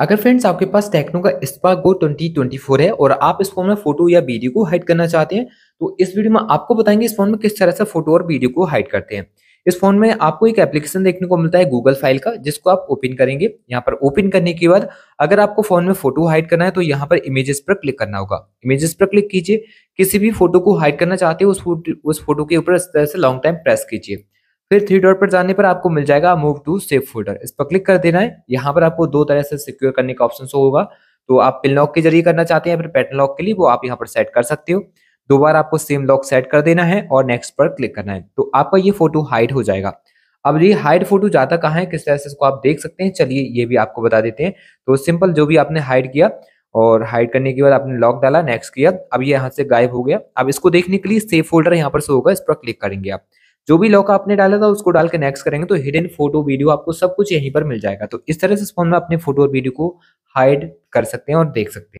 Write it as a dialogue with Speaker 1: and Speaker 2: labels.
Speaker 1: अगर फ्रेंड्स आपके पास टेक्नो का स्पार्क गो 2024 है और आप इस फोन में फोटो या वीडियो को हाइड करना चाहते हैं तो इस वीडियो में आपको बताएंगे इस फोन में किस तरह से फोटो और वीडियो को हाइड करते हैं इस फोन में आपको एक एप्लीकेशन देखने को मिलता है गूगल फाइल का जिसको आप ओपन करेंगे यहाँ पर ओपन करने के बाद अगर आपको फोन में फोटो हाइड करना है तो यहाँ पर इमेजेस पर क्लिक करना होगा इमेजेस पर क्लिक कीजिए किसी भी फोटो को हाइड करना चाहते हो उस फोटो के ऊपर इस तरह से लॉन्ग टाइम प्रेस कीजिए फिर थ्री डॉट पर जाने पर आपको मिल जाएगा मूव टू सेफ फोल्डर इस पर क्लिक कर देना है यहाँ पर आपको दो तरह से सिक्योर करने का ऑप्शन होगा तो आप पिन लॉक के जरिए करना चाहते हैं फिर पैटर्न लॉक के लिए वो आप यहाँ पर सेट कर सकते हो दो बार आपको सेम लॉक सेट कर देना है और नेक्स्ट पर क्लिक करना है तो आपका ये फोटो हाइड हो जाएगा अब ये हाइड फोटो जाता कहाँ है किस तरह से इसको आप देख सकते हैं चलिए ये भी आपको बता देते हैं तो सिंपल जो भी आपने हाइड किया और हाइड करने के बाद आपने लॉक डाला नेक्स्ट किया अब ये यहाँ से गायब हो गया अब इसको देखने के लिए सेफ फोल्डर यहाँ पर शो होगा इस पर क्लिक करेंगे आप जो भी लॉक आपने डाला था उसको डाल के नेक्स्ट करेंगे तो हिडन फोटो वीडियो आपको सब कुछ यहीं पर मिल जाएगा तो इस तरह से इस फोन में अपने फोटो और वीडियो को हाइड कर सकते हैं और देख सकते हैं